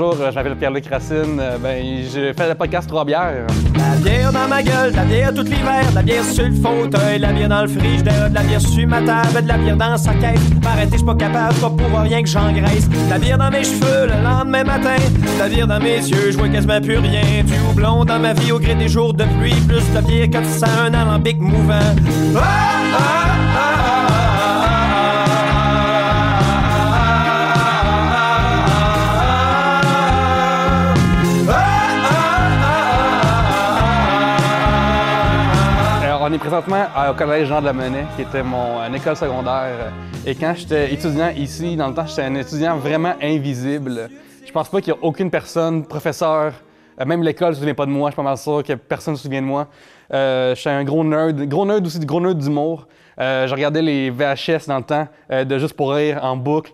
Bonjour, euh, je m'appelle Pierre-Luc Racine. Euh, ben, je fais le podcast Trois bières. La bière dans ma gueule, la bière tout l'hiver, la bière sur le fauteuil, la bière dans le frige, de la bière sur ma table, de la bière dans sa caisse. Arrêtez, je suis pas capable, pas pouvoir rien que j'engraisse. La bière dans mes cheveux le lendemain matin, la bière dans mes yeux, je vois quasiment plus rien. Du houblon dans ma vie au gré des jours de pluie, plus de bière comme ça, un alambic mouvant. Ah, ah, ah. présentement euh, au Collège Jean de la Monnaie, qui était mon euh, école secondaire. Et quand j'étais étudiant ici, dans le temps, j'étais un étudiant vraiment invisible. Je pense pas qu'il y a aucune personne, professeur, euh, même l'école ne se souvient pas de moi, je suis pas mal sûr que personne ne se souvient de moi. je suis un gros nerd, gros nerd aussi, gros nerd d'humour. je regardais les VHS dans le temps de Juste pour rire en boucle.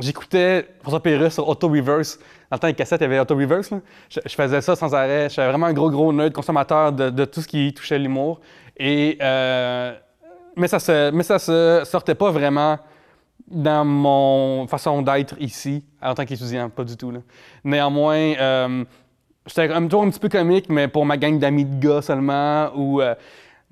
J'écoutais François Pérus sur Auto Reverse. Dans le temps, les cassettes, il y avait Auto Reverse. Je, faisais ça sans arrêt. Je suis vraiment un gros, gros nerd consommateur de, de tout ce qui touchait l'humour. Et, euh, mais ça se, sortait pas vraiment dans mon façon d'être ici en tant qu'étudiant, pas du tout. Néanmoins, euh, j'étais un un petit peu comique, mais pour ma gang d'amis de gars seulement, ou euh,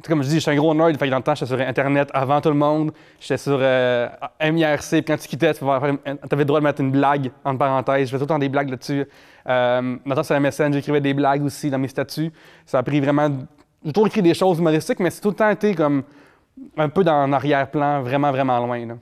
comme je dis, j'étais un gros nerd, fait dans le temps, j'étais sur Internet avant tout le monde, j'étais sur MIRC, puis quand tu quittais, tu avais le droit de mettre une blague, entre parenthèses, je faisais tout le temps des blagues là-dessus. maintenant, sur MSN, j'écrivais des blagues aussi dans mes statuts. Ça a pris vraiment j'ai toujours écrit des choses humoristiques, mais c'est tout le temps été comme un peu dans l'arrière-plan, vraiment, vraiment loin.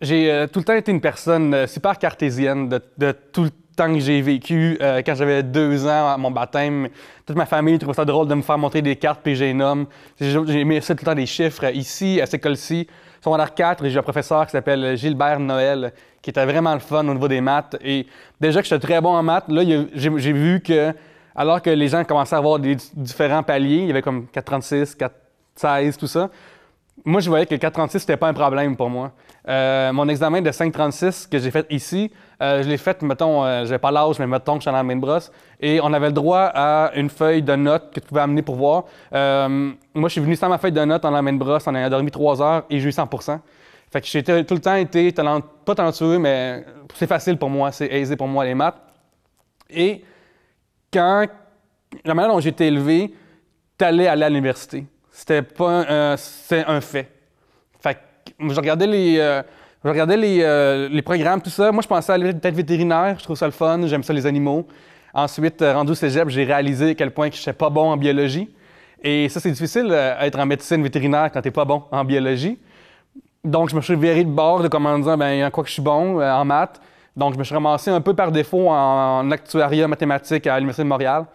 J'ai euh, tout le temps été une personne euh, super cartésienne de, tout le temps que j'ai vécu. Euh, quand j'avais deux ans à mon baptême, toute ma famille trouvait ça drôle de me faire montrer des cartes puis j'ai nomme. J'ai mis ça tout le temps des chiffres. Ici, à cette école-ci, secondaire 4, j'ai un professeur qui s'appelle Gilbert Noël, qui était vraiment le fun au niveau des maths. Et déjà que j'étais très bon en maths, là, j'ai vu que alors que les gens commençaient à avoir des différents paliers, il y avait comme 436, 416, tout ça. Moi, je voyais que 436, c'était pas un problème pour moi. Euh, mon examen de 536 que j'ai fait ici, euh, je l'ai fait, mettons, euh, j'avais pas l'âge, mais mettons que je suis en main de brosse. Et on avait le droit à une feuille de notes que tu pouvais amener pour voir. moi, je suis venu sans ma feuille de notes en la main de brosse, on a dormi trois heures et j'ai eu 100 Fait que j'ai tout le temps été pas talentueux, mais c'est facile pour moi, c'est aisé pour moi les maths. Et quand la manière dont j'ai été élevé, allais aller à l'université. C'était pas un euh, fait. Fait je regardais euh, euh, les programmes tout ça. Moi je pensais aller peut-être vétérinaire, je trouve ça le fun, j'aime ça les animaux. Ensuite rendu au cégep, j'ai réalisé à quel point je ne suis pas bon en biologie. Et ça c'est difficile d'être être en médecine vétérinaire quand tu n'es pas bon en biologie. Donc je me suis viré de bord de comment en disant ben en quoi que je suis bon en maths. Donc, je me suis ramassé un peu par défaut en actuariat mathématique à l'Université de Montréal.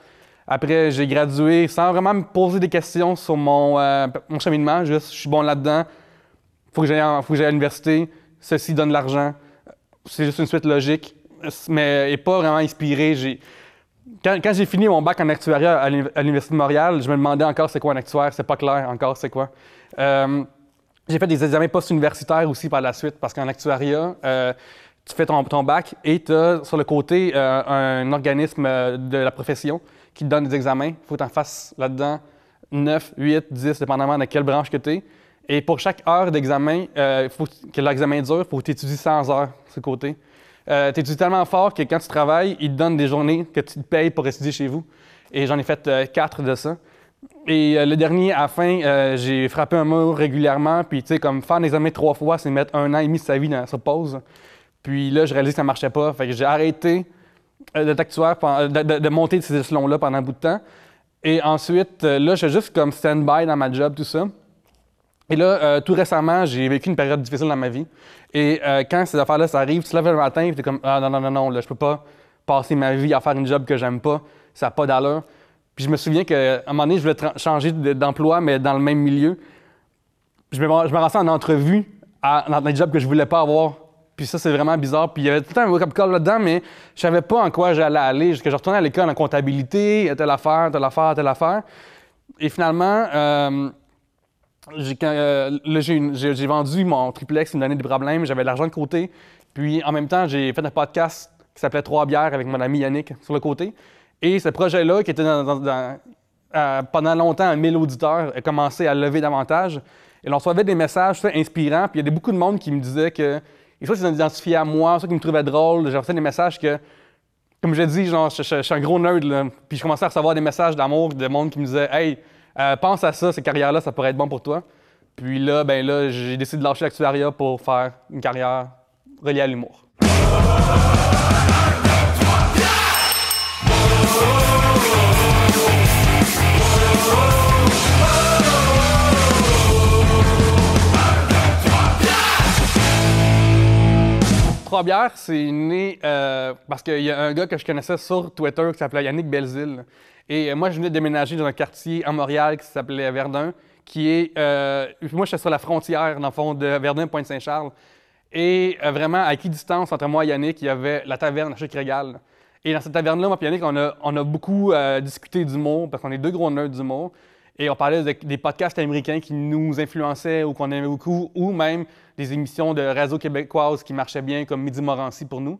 Après, j'ai gradué sans vraiment me poser des questions sur mon, euh, cheminement. Juste, je suis bon là-dedans. Faut que j'aille, faut que j'aille à l'université. Ceci donne de l'argent. C'est juste une suite logique, mais pas vraiment inspiré. Quand, j'ai fini mon bac en actuariat à l'Université de Montréal, je me demandais encore c'est quoi un actuaire. C'est pas clair encore c'est quoi. Euh, j'ai fait des examens post-universitaires aussi par la suite parce qu'en actuariat, euh, tu fais ton, bac et tu as sur le côté euh, un organisme euh, de la profession qui te donne des examens. Il faut que tu en fasses là-dedans 9, 8, 10, dépendamment de quelle branche que tu es. Et pour chaque heure d'examen, il euh, faut que l'examen dure, il faut que tu étudies 100 heures de ce côté. Euh, tu étudies tellement fort que quand tu travailles, ils te donnent des journées que tu payes pour étudier chez vous. Et j'en ai fait quatre de ça. Et le dernier, à la fin, j'ai frappé un mur régulièrement. Puis, tu sais, comme faire un examen trois fois, c'est mettre un an et demi de sa vie dans, sa pause. Puis là, je réalisais que ça ne marchait pas. Fait que j'ai arrêté euh, euh, de, de, monter de ces échelons-là pendant un bout de temps. Et ensuite, euh, là, je suis juste comme stand-by dans ma job, tout ça. Et là, tout récemment, j'ai vécu une période difficile dans ma vie. Et quand ces affaires-là, ça arrive, tu te lèves le matin tu es comme Ah non, non, non, non, là, je peux pas passer ma vie à faire une job que j'aime pas. Ça n'a pas d'allure. Puis je me souviens qu'à un moment donné, je voulais changer d'emploi, mais dans le même milieu. Je me, je me en entrevue à, dans un job que je voulais pas avoir puis ça, c'est vraiment bizarre. Puis il y avait tout un vocab là-dedans, mais je savais pas en quoi j'allais aller. Jusqu'à je retournais à l'école en comptabilité, telle affaire, telle affaire, telle affaire. Et finalement, euh, euh, j'ai, j'ai, vendu mon triplex, une me donnait des problèmes, j'avais de l'argent de côté. Puis en même temps, j'ai fait un podcast qui s'appelait Trois bières avec mon ami Yannick sur le côté. Et ce projet-là, qui était euh, pendant longtemps à 1000 auditeurs, a commencé à lever davantage. Et on recevait des messages inspirants. Puis il y avait beaucoup de monde qui me disait que les choses ils s'identifiaient à moi, soit qui me trouvaient drôle, j'ai reçu des messages que, comme je dis, genre, je, suis un gros nerd, là. puis je commençais à recevoir des messages d'amour de monde qui me disait Hey, euh, pense à ça, cette carrière-là, ça pourrait être bon pour toi. Puis là, ben là, j'ai décidé de lâcher l'actuariat pour faire une carrière reliée à l'humour. Trois-Bières, c'est né euh, parce qu'il y a un gars que je connaissais sur Twitter qui s'appelait Yannick Belzil. Et euh, moi, je venais de déménager dans un quartier à Montréal qui s'appelait Verdun, qui est. Euh, moi, je suis sur la frontière, dans le fond, de Verdun Pointe-Saint-Charles. Et vraiment, à qui distance entre moi et Yannick, il y avait la taverne Chic Régal. Et dans cette taverne-là, moi et Yannick, on a, beaucoup discuté du d'humour, parce qu'on est deux gros du d'humour. Et on parlait des podcasts américains qui nous influençaient ou qu'on aimait beaucoup, ou même des émissions de réseau québécoises qui marchaient bien, comme Midi Morancy pour nous.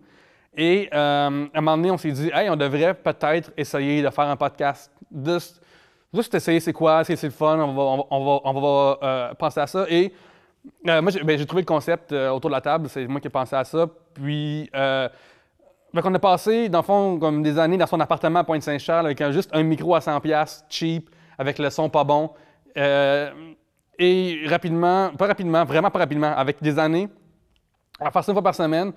Et euh, à un moment donné, on s'est dit, hey, on devrait peut-être essayer de faire un podcast. Juste, essayer c'est quoi, c'est le fun, on va, on va, on euh, penser à ça. Et euh, moi, ben, j'ai trouvé le concept autour de la table, c'est moi qui ai pensé à ça. Puis, on a passé, dans le fond, comme des années dans son appartement à Pointe-Saint-Charles avec juste un micro à 100$, cheap, avec le son pas bon. Euh, et rapidement, pas rapidement, vraiment pas rapidement, avec des années, à faire une fois par semaine,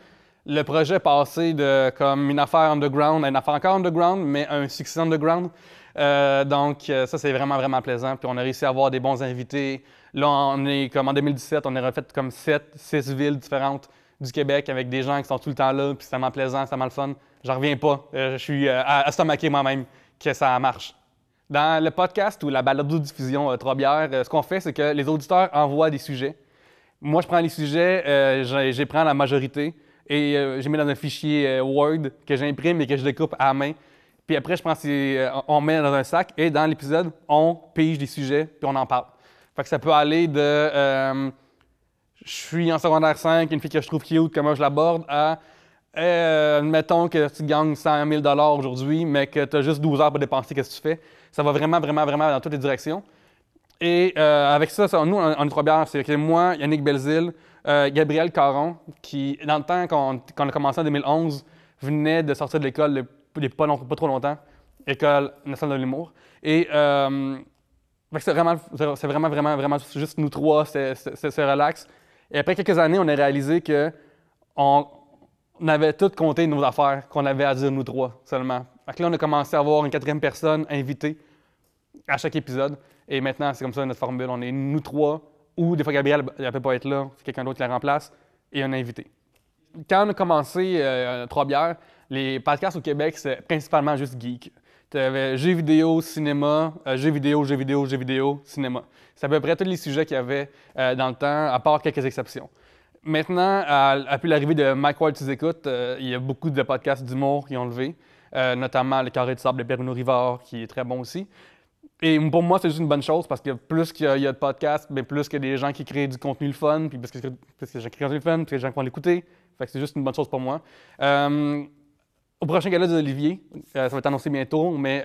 le projet passé de comme une affaire underground à une affaire encore underground, mais un succès underground. Euh, donc, euh, ça, c'est vraiment, vraiment plaisant. Puis, on a réussi à avoir des bons invités. Là, on est comme en 2017, on est refait comme sept, six villes différentes du Québec avec des gens qui sont tout le temps là. Puis, c'est tellement plaisant, c'est tellement le fun. J'en reviens pas. je suis à, à moi-même que ça marche. Dans le podcast ou la balade de diffusion euh, Trois bières, euh, ce qu'on fait, c'est que les auditeurs envoient des sujets. Moi, je prends les sujets, euh, j'ai prends la majorité et j'ai je mets dans un fichier Word que j'imprime et que je découpe à la main. Puis après, je pense on met dans un sac et dans l'épisode, on pige des sujets puis on en parle. Fait que ça peut aller de je suis en secondaire 5, une fille que je trouve cute, comment je l'aborde, à mettons que tu gagnes 100 000 aujourd'hui, mais que tu as juste 12 heures pour dépenser, qu'est-ce que tu fais? Ça va vraiment, vraiment, vraiment dans toutes les directions. Et euh, avec ça, nous, on, est trois bières. C'est moi, Yannick Belzil, euh, Gabriel Caron, qui, dans le temps qu'on a commencé en 2011, venait de sortir de l'école il pas, pas trop longtemps, École nationale de l'humour. Et euh, c'est vraiment, vraiment, vraiment, vraiment juste nous trois, c'est relax. Et après quelques années, on a réalisé que on, avait tout compté nos affaires qu'on avait à dire nous trois seulement là, on a commencé à avoir une quatrième personne invitée à chaque épisode. Et maintenant, c'est comme ça notre formule. On est nous trois, ou des fois Gabriel ne ben, peut pas être là, c'est quelqu'un d'autre qui la remplace, et un invité. Quand on a commencé euh, Trois bières, les podcasts au Québec, c'est principalement juste geek. Tu avais jeux vidéo, cinéma, euh, j'ai vidéo, jeux vidéo, jeux vidéo, cinéma. C'est à peu près tous les sujets qu'il y avait euh, dans le temps, à part quelques exceptions. Maintenant, depuis l'arrivée de Mike Ward, tu écoutes, il y a beaucoup de podcasts d'humour qui ont levé. Euh, notamment le carré de sable de Bruno River qui est très bon aussi. Et pour moi, c'est juste une bonne chose parce que plus qu'il y, a de podcasts, mais ben, plus que y a des gens qui créent du contenu le fun, puis parce que, parce que gens qui créent du fun, puis les gens qui vont l'écouter. Fait que c'est juste une bonne chose pour moi. Euh, au prochain gala d'Olivier, oliviers, euh, ça va être annoncé bientôt, mais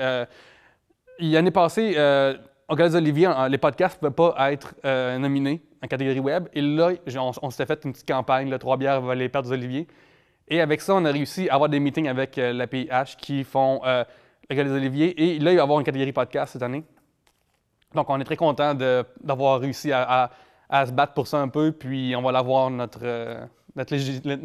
l'année passée, au gala d'Olivier, les podcasts ne pouvaient pas être nominés en catégorie web. Et là, on, s'est s'était fait une petite campagne, le Trois bières va les perdre des oliviers. Et avec ça, on a réussi à avoir des meetings avec euh, la qui font euh, le des Oliviers. Et là, il va y avoir une catégorie podcast cette année. Donc, on est très content d'avoir réussi à, à, se battre pour ça un peu. Puis, on va l'avoir notre. Euh, notre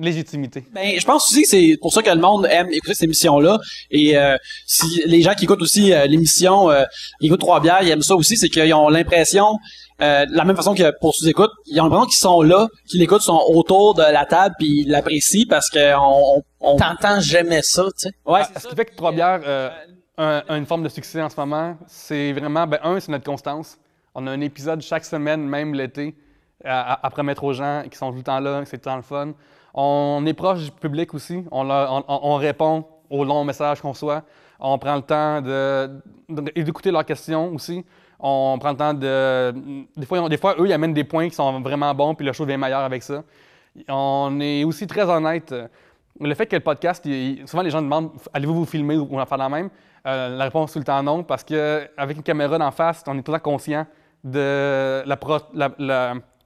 légitimité. Ben, je pense aussi que c'est pour ça que le monde aime écouter cette émission-là. Et euh, si les gens qui écoutent aussi euh, l'émission, ils euh, écoutent Trois Bières, ils aiment ça aussi, c'est qu'ils ont l'impression, de la même façon que pour ceux qui écoutent, ils ont l'impression qu'ils sont là, qu'ils l'écoutent, sont autour de la table, puis ils l'apprécient parce qu'on... On, on... jamais ça, tu sais. Ouais, ah, ce qui fait que Trois Bières a une forme de succès en ce moment, c'est vraiment, ben un, c'est notre constance. On a un épisode chaque semaine, même l'été à, mettre promettre aux gens qui sont tout le temps là, que c'est tout le temps le fun. On est proche du public aussi. On, on, répond aux longs messages qu'on reçoit. On prend le temps d'écouter leurs questions aussi. On prend le temps de. Des fois, des fois, eux, ils amènent des points qui sont vraiment bons, puis le show devient meilleur avec ça. On est aussi très honnête. Le fait que le podcast, souvent les gens demandent allez-vous vous filmer ou on va faire la même euh, La réponse, tout le temps, non, parce qu'avec une caméra d'en face, on est tout le temps conscient de la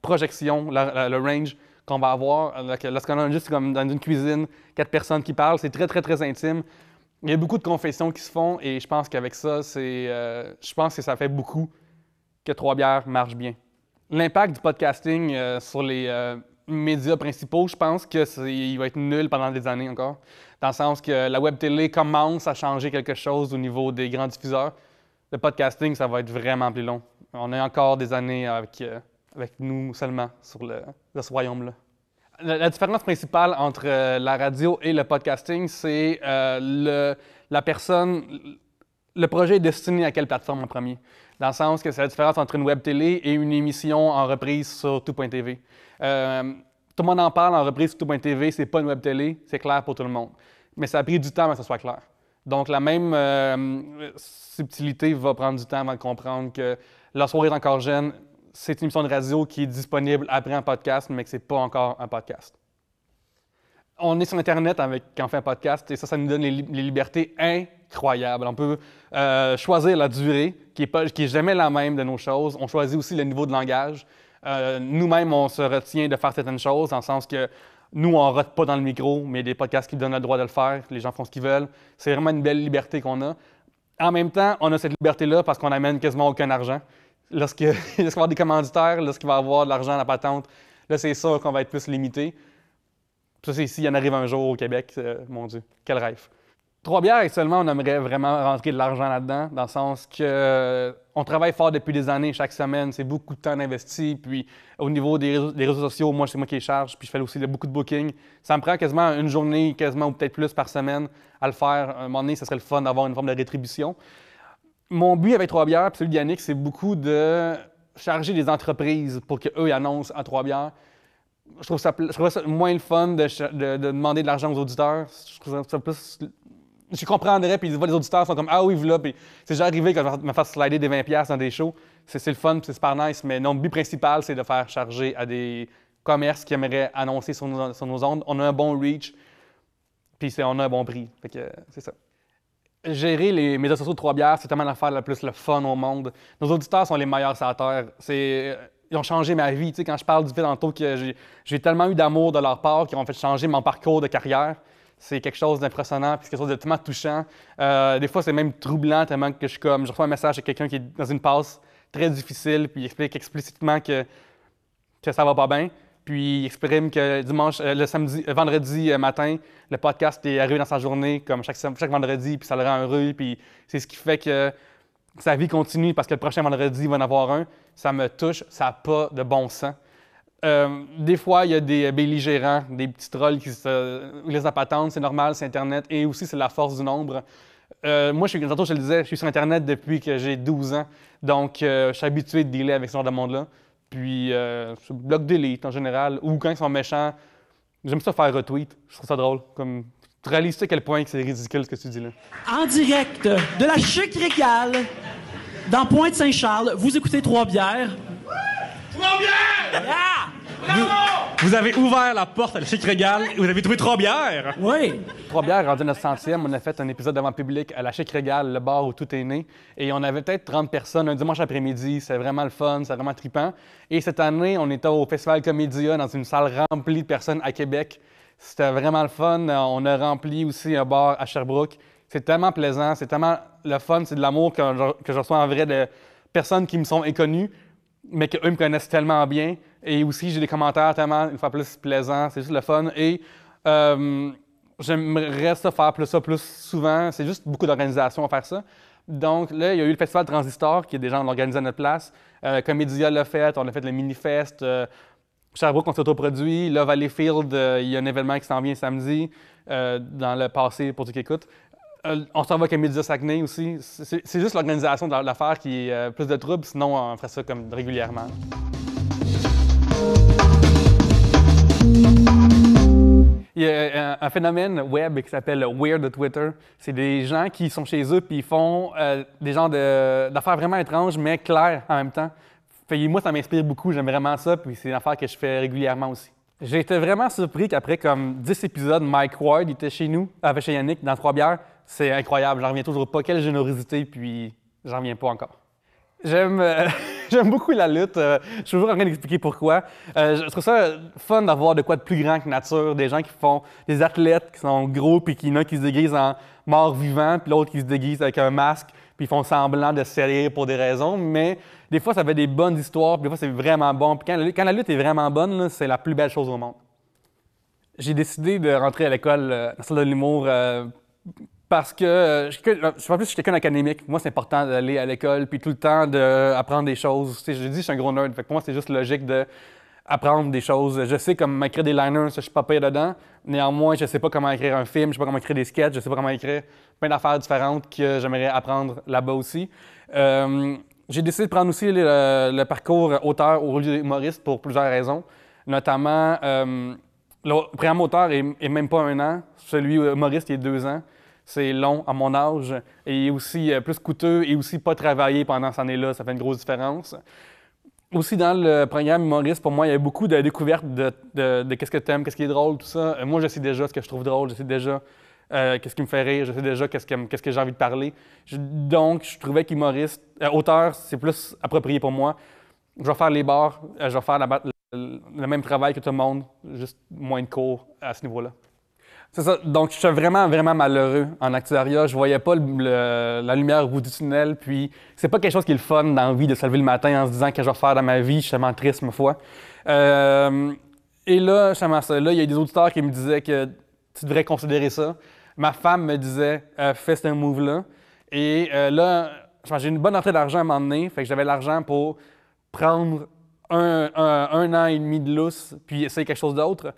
projection, le range qu'on va avoir. Lorsqu'on est juste comme dans une cuisine, quatre personnes qui parlent, c'est très, très, très intime. Il y a beaucoup de confessions qui se font et je pense qu'avec ça, c'est, euh, je pense que ça fait beaucoup que Trois Bières marche bien. L'impact du podcasting euh, sur les euh, médias principaux, je pense qu'il va être nul pendant des années encore. Dans le sens que la web télé commence à changer quelque chose au niveau des grands diffuseurs. Le podcasting, ça va être vraiment plus long. On a encore des années avec avec nous seulement sur, le, ce royaume-là. La, différence principale entre euh, la radio et le podcasting, c'est euh, le, la personne, le projet est destiné à quelle plateforme en premier. Dans le sens que c'est la différence entre une web télé et une émission en reprise sur tout.tv. Euh, tout le monde en parle en reprise sur tout.tv, c'est pas une web télé, c'est clair pour tout le monde. Mais ça a pris du temps avant que ce soit clair. Donc la même euh, subtilité va prendre du temps avant de comprendre que la soirée est encore jeune, c'est une émission de radio qui est disponible après un podcast, mais que ce n'est pas encore un podcast. On est sur Internet avec Quand fait un podcast, et ça, ça nous donne les, libertés incroyables. On peut euh, choisir la durée, qui n'est pas, qui est jamais la même de nos choses. On choisit aussi le niveau de langage. Euh, nous-mêmes, on se retient de faire certaines choses, dans le sens que nous, on ne rote pas dans le micro, mais des podcasts qui donnent le droit de le faire. Les gens font ce qu'ils veulent. C'est vraiment une belle liberté qu'on a. En même temps, on a cette liberté-là parce qu'on n'amène quasiment aucun argent. Lorsqu'il va y avoir des commanditaires, lorsqu'il va y avoir de l'argent à la patente, là, c'est sûr qu'on va être plus limité. Ça, c'est il y en arrive un jour au Québec, euh, mon Dieu, quel rêve. Trois bières seulement, on aimerait vraiment rentrer de l'argent là-dedans, dans le sens que euh, on travaille fort depuis des années, chaque semaine, c'est beaucoup de temps investi. Puis au niveau des réseaux, sociaux, moi, c'est moi qui les charge, puis je fais aussi beaucoup de booking. Ça me prend quasiment une journée, quasiment ou peut-être plus par semaine à le faire. À un moment donné, ça serait le fun d'avoir une forme de rétribution. Mon but avec Trois-Bières, puis celui de c'est beaucoup de charger les entreprises pour qu'eux annoncent à Trois-Bières. Je trouve, ça, moins le fun de, demander de l'argent aux auditeurs. Je comprendrais, puis les auditeurs sont comme Ah oui, voilà, puis c'est déjà arrivé quand je me faire slider des 20$ dans des shows. C'est le fun, c'est super nice, mais non, le but principal, c'est de faire charger à des commerces qui aimeraient annoncer sur nos, ondes. On a un bon reach, puis on a un bon prix. que c'est ça gérer les médias sociaux de Trois-Bières, c'est tellement l'affaire la plus le fun au monde. Nos auditeurs sont les meilleurs sur la Terre. C'est... Euh, ils ont changé ma vie. Tu sais, quand je parle du fait tantôt que j'ai, tellement eu d'amour de leur part qu'ils ont fait changer mon parcours de carrière. C'est quelque chose d'impressionnant, puis quelque chose de tellement touchant. Euh, des fois, c'est même troublant tellement que je comme, je reçois un message de quelqu'un qui est dans une passe très difficile, puis il explique explicitement que, que ça va pas bien. Puis il exprime que dimanche, euh, le samedi, euh, vendredi euh, matin, le podcast est arrivé dans sa journée, comme chaque, vendredi, puis ça le rend heureux. Puis c'est ce qui fait que sa vie continue parce que le prochain vendredi, il va en avoir un. Ça me touche, ça n'a pas de bon sens. des fois, il y a des belligérants, des petits trolls qui se laissent à patente, c'est normal, c'est Internet, et aussi c'est la force du nombre. moi, je suis, je le disais, je suis sur Internet depuis que j'ai 12 ans, donc je suis habitué de dealer avec ce genre de monde-là. Puis, euh, bloc d'élite en général, ou quand ils sont méchants, j'aime ça faire retweet. Je trouve ça drôle. Comme, tu réalises à quel point c'est ridicule ce que tu dis là. En direct de la chic régale, dans Pointe-Saint-Charles, vous écoutez Trois Bières. Trois Bières! Vous, avez ouvert la porte à la Chic régale et vous avez trouvé trois bières. Oui. Trois bières rendu notre centième. On a fait un épisode devant public à la Chic régale, le bar où tout est né. Et on avait peut-être 30 personnes un dimanche après-midi. C'est vraiment le fun, c'est vraiment tripant. Et cette année, on était au Festival Comédia dans une salle remplie de personnes à Québec. C'était vraiment le fun. Euh, on a rempli aussi un bar à Sherbrooke. C'est tellement plaisant, c'est tellement le fun, c'est de l'amour que, que je reçois en vrai de personnes qui me sont inconnues mais qu'eux me connaissent tellement bien. Et aussi, j'ai des commentaires tellement, une fois plus, plaisants. C'est juste le fun. Et euh, j'aimerais ça faire plus ça plus souvent. C'est juste beaucoup d'organisations à faire ça. Donc là, il y a eu le festival Transistor, qui est déjà organisé à notre place. Euh, Comédia l'a fait, on a fait le mini-fest. Euh, Sherbrooke, on s'est autoproduit. Là, Valleyfield, euh, il y a un événement qui s'en vient samedi, euh, dans le passé, pour ceux qui écoutent. Euh, on s'en va avec Média Saguenay aussi. C'est juste l'organisation de l'affaire qui est euh, plus de trouble, sinon on ferait ça comme régulièrement. Il y a euh, un, phénomène web qui s'appelle Weird Twitter. C'est des gens qui sont chez eux puis ils font des genres d'affaires vraiment étranges, mais claires en même temps. Fait, moi, ça m'inspire beaucoup. J'aime vraiment ça. Puis c'est une affaire que je fais régulièrement aussi. J'ai été vraiment surpris qu'après comme 10 épisodes, Mike Ward était chez nous, avec chez Yannick, dans Trois-Bières. C'est incroyable, j'en reviens toujours pas. Quelle générosité, puis j'en reviens pas encore. J'aime euh, j'aime beaucoup la lutte. Euh, je suis toujours en train d'expliquer pourquoi. Euh, je trouve ça fun d'avoir de quoi de plus grand que nature. Des gens qui font des athlètes qui sont gros, puis qui, qui se déguisent en mort vivant, puis l'autre qui se déguise avec un masque, puis ils font semblant de se pour des raisons. Mais des fois, ça fait des bonnes histoires, puis des fois, c'est vraiment bon. Puis quand, la lutte est vraiment bonne, c'est la plus belle chose au monde. J'ai décidé de rentrer à l'école salle de l'humour parce que euh, je suis plus quelqu'un d'académique. Moi, c'est important d'aller à l'école puis tout le temps d'apprendre des choses. Tu je dis, je suis un gros nerd. pour moi, c'est juste logique d'apprendre des choses. Je sais comment écrire des liners, je je suis pas payé dedans. Néanmoins, je sais pas comment écrire un film, je sais pas comment écrire des sketchs, je sais pas comment écrire plein d'affaires différentes que j'aimerais apprendre là-bas aussi. Euh, j'ai décidé de prendre aussi le, parcours auteur au lieu humoriste pour plusieurs raisons, notamment euh, le programme auteur est, même pas un an, celui humoriste est deux ans c'est long à mon âge et aussi euh, plus coûteux et aussi pas travailler pendant cette année-là, ça fait une grosse différence. Aussi, dans le programme humoriste, pour moi, il y a beaucoup de découvertes de, qu'est-ce que tu aimes, qu'est-ce qui est drôle, tout ça. Euh, moi, je sais déjà ce que je trouve drôle, je sais déjà euh, qu'est-ce qui me fait rire, je sais déjà qu'est-ce que, j'ai envie de parler. donc, je trouvais qu'humoriste, auteur, c'est plus approprié pour moi. Je vais faire les bars, je vais faire le même travail que tout le monde, juste moins de cours à ce niveau-là. C'est ça. Donc, je suis vraiment, vraiment malheureux en actuariat. Je voyais pas la lumière au bout du tunnel. Puis, c'est pas quelque chose qui est le fun d'envie de se lever le matin en se disant « Qu'est-ce que je vais faire dans ma vie. Je suis tellement triste, ma foi. Euh, et là, justement, là, il y a des auditeurs qui me disaient que tu devrais considérer ça. Ma femme me disait, euh, fais ce move-là. Et euh, là, j'ai une bonne entrée d'argent à un moment Fait que j'avais l'argent pour prendre un, un, an et demi de lousse, puis essayer quelque chose d'autre.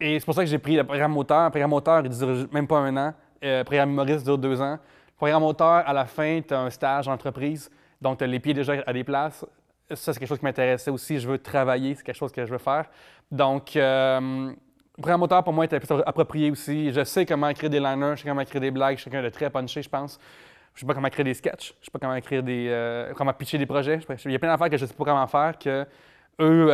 Et c'est pour ça que j'ai pris le programme moteur, Le programme moteur il dure même pas un an. le euh, programme humoriste dure deux ans. Le programme moteur à la fin, tu as un stage en entreprise. Donc, tu as les pieds déjà à des places. Ça, c'est quelque chose qui m'intéressait aussi. Je veux travailler, c'est quelque chose que je veux faire. Donc, le euh, programme moteur pour moi, était approprié aussi. Je sais comment écrire des liners, je sais comment écrire des blagues, je sais quelqu'un de très punché, je pense. Je sais pas comment écrire des sketches je sais pas comment écrire des. Euh, comment pitcher des projets. Il y a plein d'affaires que je sais pas comment faire que eux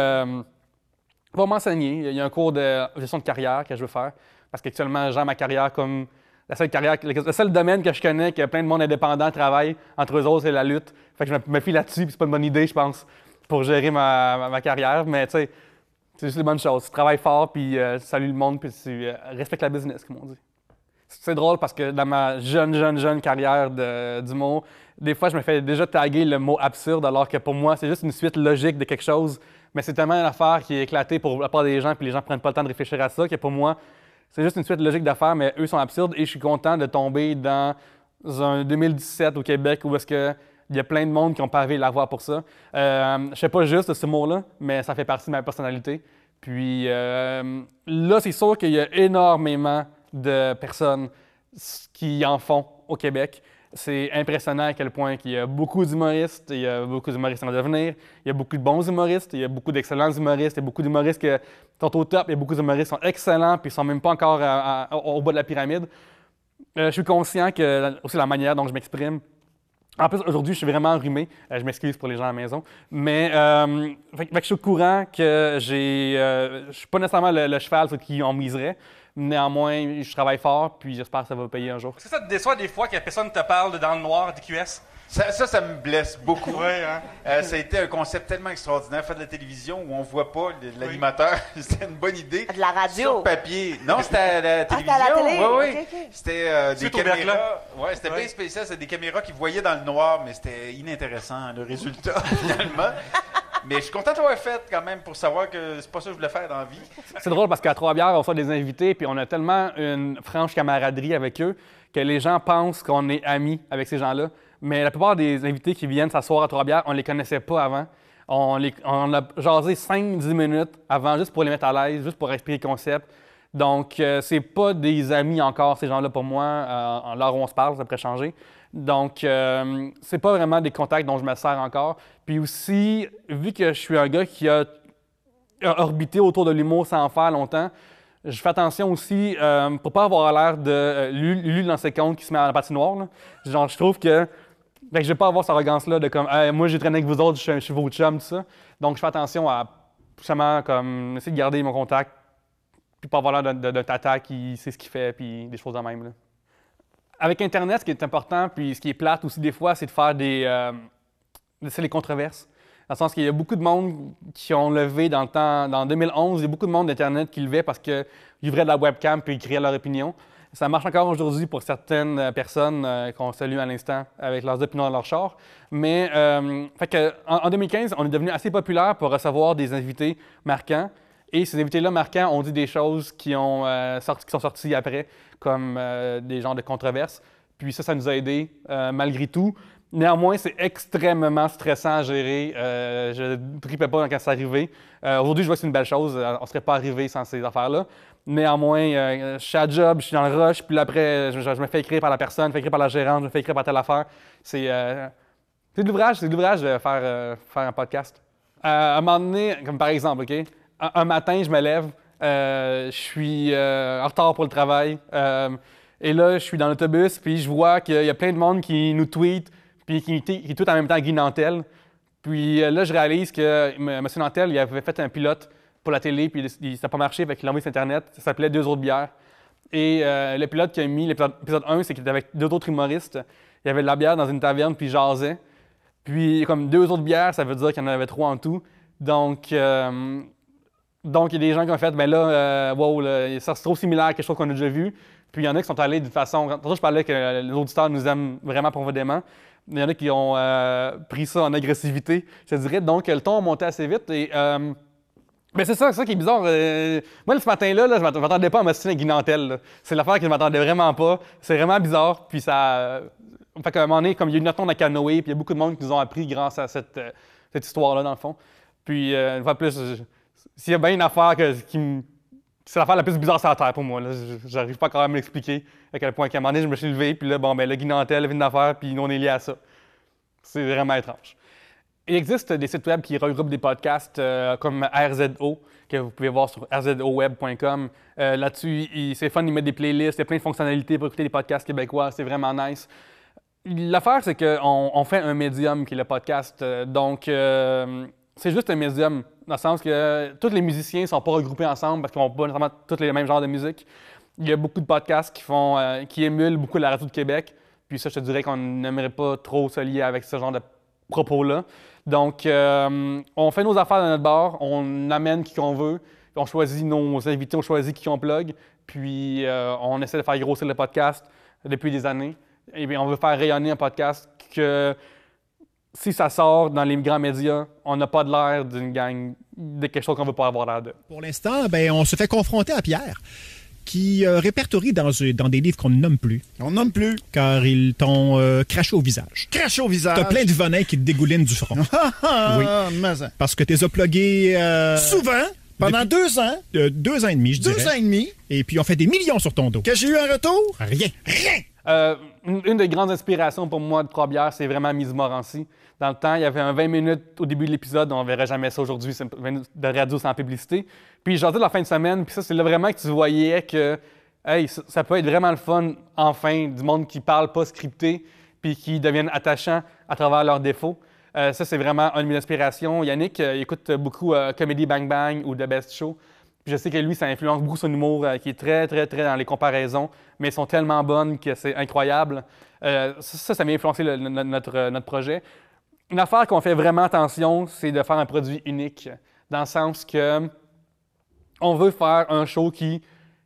va m'enseigner. Il y a un cours de gestion de carrière que je veux faire parce qu'actuellement, j'ai ma carrière comme la seule carrière, le seul domaine que je connais que plein de monde indépendant travaille entre eux autres, c'est la lutte. Fait que je me fie là-dessus, puis c'est pas une bonne idée, je pense, pour gérer ma, carrière. Mais tu sais, c'est juste les bonnes choses. Tu travailles fort, puis euh, tu salues le monde, puis tu euh, respectes la business, comme on dit. C'est drôle parce que dans ma jeune, jeune, jeune carrière du mot, des fois, je me fais déjà taguer le mot absurde, alors que pour moi, c'est juste une suite logique de quelque chose mais c'est tellement une affaire qui est éclatée pour la part des gens, puis les gens prennent pas le temps de réfléchir à ça, que pour moi, c'est juste une suite logique d'affaires, mais eux sont absurdes et je suis content de tomber dans un 2017 au Québec où est-ce que y a plein de monde qui ont pavé la voie pour ça. Euh, je sais pas juste ce mot-là, mais ça fait partie de ma personnalité. Puis euh, là, c'est sûr qu'il y a énormément de personnes qui en font au Québec c'est impressionnant à quel point il y a beaucoup d'humoristes, il y a beaucoup d'humoristes en devenir, il y a beaucoup de bons humoristes, il y a beaucoup d'excellents humoristes, il y a beaucoup d'humoristes qui sont au top, il y a beaucoup d'humoristes qui sont excellents puis ils sont même pas encore au bas de la pyramide. Euh, je suis conscient que aussi la manière dont je m'exprime. En plus, aujourd'hui, je suis vraiment enrhumé. Euh, je m'excuse pour les gens à la maison. Mais euh, je suis au courant que j'ai, je suis pas nécessairement le, le cheval sur qui on miserait. Néanmoins, je travaille fort, puis j'espère que ça va payer un jour. Est-ce que ça te déçoit des fois que personne ne te parle dans le noir d'IQS? Ça, ça, me blesse beaucoup. Ouais, hein. euh, ça a été un concept tellement extraordinaire, faire de la télévision où on voit pas l'animateur. c'était une bonne idée. De la radio. Sur papier. Non, c'était ah, la télévision. Ah, C'était euh, des caméras. c'était bien spécial. C'était des caméras qui voyaient dans le noir, mais c'était inintéressant le résultat finalement. Mais je suis content d'avoir fait quand même pour savoir que c'est pas ça que je voulais faire dans la vie. C'est drôle parce qu'à Trois-Bières, on fait des invités puis on a tellement une franche camaraderie avec eux que les gens pensent qu'on est amis avec ces gens-là mais la plupart des invités qui viennent s'asseoir à Trois-Bières, on ne les connaissait pas avant. On, a jasé 5-10 minutes avant, juste pour les mettre à l'aise, juste pour expliquer le concept. Donc, euh, c'est pas des amis encore, ces gens-là, pour moi. Euh, l'heure où on se parle, ça pourrait changer. Donc, euh, c'est pas vraiment des contacts dont je me sers encore. Puis aussi, vu que je suis un gars qui a orbité autour de l'humour sans en faire longtemps, je fais attention aussi pour pas avoir l'air de l'huile dans ses comptes qui se met à la patinoire. je trouve que que je vais pas avoir cette arrogance-là de comme, moi j'ai traîné avec vous autres, je, suis votre chum », tout ça. Donc je fais attention à justement comme essayer de garder mon contact, puis pas avoir l'air d'un tata qui sait ce qu'il fait, puis des choses de même. Là. Avec Internet, ce qui est important, puis ce qui est plate aussi des fois, c'est de faire des. c'est euh, les controverses. Dans le sens qu'il y a beaucoup de monde qui ont levé dans le temps, dans 2011, il y a beaucoup de monde d'Internet qui levait parce qu'ils ouvraient de la webcam puis ils criaient leur opinion. Ça marche encore aujourd'hui pour certaines euh, personnes euh, qu'on salue à l'instant avec leurs opinions dans leur char. Mais euh, en, 2015, on est devenu assez populaire pour recevoir des invités marquants. Et ces invités-là marquants ont dit des choses qui, ont, sorti, qui sont sorties après, comme des genres de controverses. Puis ça, ça nous a aidés malgré tout. Néanmoins, c'est extrêmement stressant à gérer. je ne tripais pas quand c'est arrivé. Aujourd'hui, je vois que c'est une belle chose. On ne serait pas arrivé sans ces affaires-là. Néanmoins, euh, je suis à job, je suis dans le rush, puis après, je, me fais écrire par la personne, je me fais écrire par la gérante, je me fais écrire par telle affaire. C'est euh, de l'ouvrage, c'est de l'ouvrage de faire, euh, faire un podcast. à un moment donné, comme par exemple, OK, un, matin, je me lève, je suis en retard pour le travail, et là, je suis dans l'autobus, puis je vois qu'il y a plein de monde qui nous tweet, puis qui, qui en même temps Guy Nantel. Puis là, je réalise que M. Nantel, il avait fait un pilote pour la télé, puis ça n'a pas marché, avec qu'il envoyé sur Internet. Ça s'appelait Deux autres bières. Et euh, le pilote qui a mis l'épisode 1, c'est qu'il était avec deux autres humoristes. Il y avait de la bière dans une taverne, puis il jasait. Puis, comme deux autres bières, ça veut dire qu'il y en avait trois en tout. Donc, euh, donc, il y a des gens qui ont fait, ben là, euh, wow, ça c'est trop similaire à quelque chose qu'on a déjà vu. Puis, il y en a qui sont allés d'une façon. Tantôt, je parlais que les auditeurs nous aiment vraiment profondément. Il y en a qui ont pris ça en agressivité, je dirait dirais. Donc, le ton a monté assez vite. Et mais ben, c'est ça, qui est bizarre. Euh, moi, ce matin-là, là, je m'attendais pas à m'assister avec Guinantel. C'est l'affaire que je m'attendais vraiment pas. C'est vraiment bizarre. Puis ça. Euh, fait qu'à un moment donné, comme il y a une tonne de à canoë, puis il y a beaucoup de monde qui nous ont appris grâce à cette, euh, cette histoire-là, dans le fond. Puis, une fois de plus, s'il y a bien une affaire que, qui C'est l'affaire la plus bizarre sur la Terre pour moi. J'arrive pas quand même à m'expliquer. l'expliquer à quel point à un moment donné, je me suis levé, puis là, bon, ben, le Guinantel, vient d'affaire, puis nous, on est lié à ça. C'est vraiment étrange. Il existe des sites web qui regroupent des podcasts euh, comme RZO, que vous pouvez voir sur rzoweb.com. Euh, là-dessus, c'est fun, ils mettent des playlists, il y a plein de fonctionnalités pour écouter des podcasts québécois, c'est vraiment nice. L'affaire, c'est qu'on fait un médium qui est le podcast, euh, donc c'est juste un médium, dans le sens que tous les musiciens ne sont pas regroupés ensemble parce qu'ils n'ont pas nécessairement tous les mêmes genres de musique. Il y a beaucoup de podcasts qui, font, qui émulent beaucoup la radio de Québec, puis ça, je te dirais qu'on n'aimerait pas trop se lier avec ce genre de propos-là. Donc, euh, on fait nos affaires dans notre bar, on amène qui qu'on veut, on choisit nos invités, on choisit qui on plug, puis euh, on essaie de faire grossir le podcast depuis des années. Et eh bien, on veut faire rayonner un podcast que si ça sort dans les grands médias, on n'a pas de l'air d'une gang, de quelque chose qu'on ne veut pas avoir l'air de. Pour l'instant, ben, on se fait confronter à Pierre qui euh, répertorie dans, euh, dans, des livres qu'on ne nomme plus. On nomme plus. Car ils t'ont euh, craché au visage. Craché au visage. T'as plein de venin qui te dégouline du front. Ah, ah, ah, oui. Parce que t'es oplogué... Souvent. Pendant deux ans. deux ans et demi, je dirais. Deux ans et demi. Et puis on fait des millions sur ton dos. Que j'ai eu en retour? Rien. Rien. Euh, une des grandes inspirations pour moi de Probière, c'est vraiment Mise Morancy. Dans le temps, il y avait un 20 minutes au début de l'épisode, on ne verrait jamais ça aujourd'hui, de radio sans publicité. Puis de la fin de semaine, puis ça, c'est là vraiment que tu voyais que ça peut être vraiment le fun, enfin, du monde qui parle pas scripté, puis qui deviennent attachants à travers leurs défauts. Euh, ça, c'est vraiment une inspiration. Yannick euh, écoute beaucoup euh, Comedy Bang Bang ou The Best Show je sais que lui, ça influence beaucoup son humour, euh, qui est très, très, très dans les comparaisons, mais elles sont tellement bonnes que c'est incroyable. Euh, ça, ça m'a influencé euh, notre, projet. Une affaire qu'on fait vraiment attention, c'est de faire un produit unique, dans le sens que on veut faire un show qui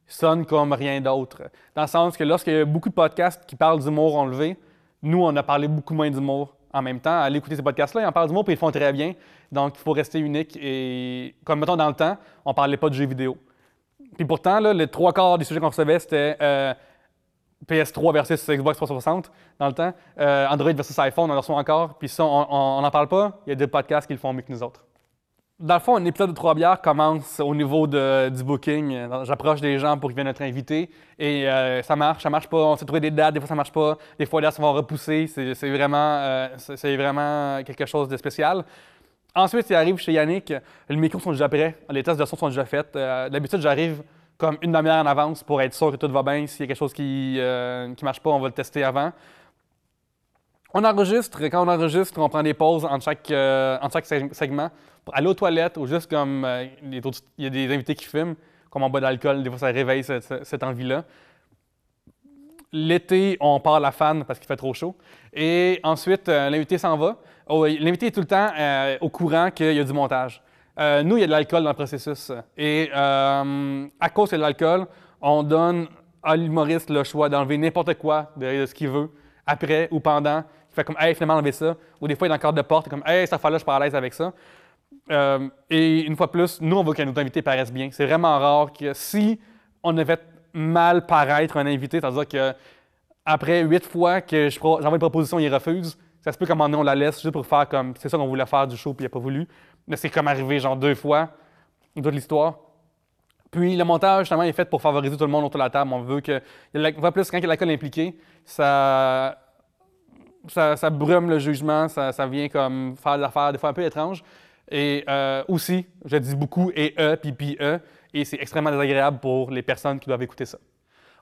sonne comme rien d'autre. Dans le sens que lorsqu'il y a beaucoup de podcasts qui parlent d'humour enlevé, nous, on a parlé beaucoup moins d'humour en même temps. À l'écouter, ces podcasts-là, ils en parlent d'humour, puis ils font très bien. Donc, il faut rester unique. Et comme mettons dans le temps, on parlait pas de jeux vidéo. Puis pourtant, les trois quarts des sujets qu'on recevait, c'était euh, PS3 versus Xbox 360 dans le temps, euh, Android versus iPhone, on en reçoit encore. Puis ça, on n'en parle pas. Il y a des podcasts qui le font mieux que nous autres. Dans le fond, un épisode de Trois bières commence au niveau du booking. J'approche des gens pour qu'ils viennent être invités et euh, ça marche, ça marche pas. On s'est trouvé des dates, des fois ça marche pas, des fois les dates sont repousser. C'est vraiment, c'est vraiment quelque chose de spécial. Ensuite, il arrive chez Yannick, les micros sont déjà prêts, les tests de son sont déjà faits. Euh, d'habitude, j'arrive comme une demi-heure en avance pour être sûr que tout va bien. S'il y a quelque chose qui ne euh, marche pas, on va le tester avant. On enregistre. Quand on enregistre, on prend des pauses en chaque, euh, chaque segment pour aller aux toilettes ou juste comme il y a des invités qui fument comme en boit d'alcool, des fois ça réveille cette envie-là l'été, on part la fan parce qu'il fait trop chaud. Et ensuite, euh, l'invité s'en va. Oh, l'invité est tout le temps euh, au courant qu'il y a du montage. Euh, nous, il y a de l'alcool dans le processus. Et à cause de l'alcool, on donne à l'humoriste le choix d'enlever n'importe quoi de, ce qu'il veut, après ou pendant. Il fait comme, hey, finalement, enlever ça. Ou des fois, il est dans le cadre de porte, comme, hey, ça fait là, je suis pas à l'aise avec ça. et une fois plus, nous, on veut que nos invités paraissent bien. C'est vraiment rare que si on avait mal paraître un invité, c'est-à-dire que après huit fois que j'envoie une proposition, il refuse, ça se peut comme on la laisse juste pour faire comme c'est ça qu'on voulait faire du show puis il a pas voulu. Mais c'est comme arrivé genre deux fois, toute l'histoire. Puis le montage, justement, est fait pour favoriser tout le monde autour de la table. On veut que. On voit plus quand il y a impliqué, ça, ça, ça. brume le jugement, ça, vient comme faire de l'affaire, des fois un peu étrange. Et euh, aussi, je dis beaucoup et E puis puis E et c'est extrêmement désagréable pour les personnes qui doivent écouter ça.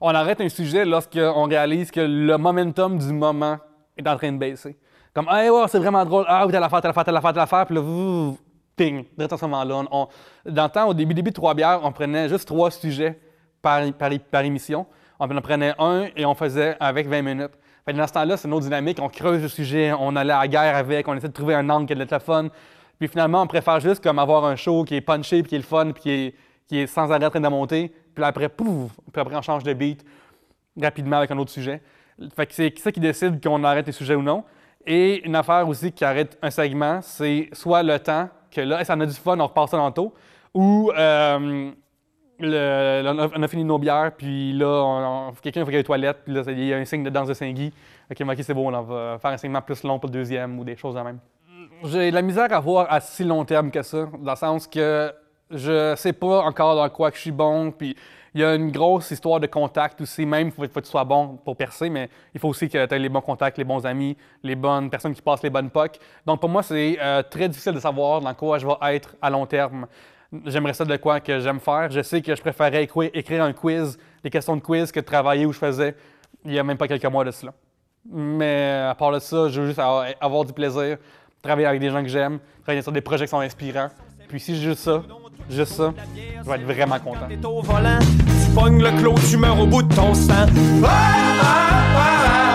On arrête un sujet lorsqu'on réalise que le momentum du moment est en train de baisser. Comme, hey, wow, c'est vraiment drôle, ah oui, t'as l'affaire, t'as l'affaire, t'as l'affaire, t'as l'affaire, puis là, vous, ping, direct en ce moment-là. On, dans le temps, au début, début de Trois Bières, on prenait juste trois sujets par, par, par émission. On en prenait un et on faisait avec 20 minutes. Fait dans ce temps-là, c'est nos dynamique. On creuse le sujet, on allait à la guerre avec, on essaie de trouver un angle qui est le fun. Puis finalement, on préfère juste comme avoir un show qui est punché, puis qui est le fun, puis qui est qui est sans arrêt en train de monter, puis après, pouf, puis après on change de beat rapidement avec un autre sujet. Fait que c'est ça qui décide qu'on arrête les sujets ou non. Et une affaire aussi qui arrête un segment, c'est soit le temps, que là, ça en a du fun, on repart ça dans le taux, ou on, a, fini nos bières, puis là, quelqu'un fait les toilettes, puis là, il y a un signe de danse de Saint-Guy. OK, OK, c'est bon, on va faire un segment plus long pour le deuxième ou des choses de même. J'ai la misère à voir à si long terme que ça, dans le sens que je sais pas encore dans quoi je suis bon. Puis il y a une grosse histoire de contact aussi. Même, il faut, que tu sois bon pour percer, mais il faut aussi que tu aies les bons contacts, les bons amis, les bonnes personnes qui passent les bonnes pocs. Donc, pour moi, c'est euh, très difficile de savoir dans quoi je vais être à long terme. J'aimerais ça de quoi que j'aime faire. Je sais que je préférais écrire un quiz, des questions de quiz, que de travailler où je faisais il n'y a même pas quelques mois de cela. Mais à part de ça, je veux juste avoir du plaisir, travailler avec des gens que j'aime, travailler sur des projets qui sont inspirants, puis si j'ai ça, juste ça, je vais être vraiment content. Quand au volant, tu pognes le clos, tu meurs au bout de ton sang. Ah, ah, ah, ah.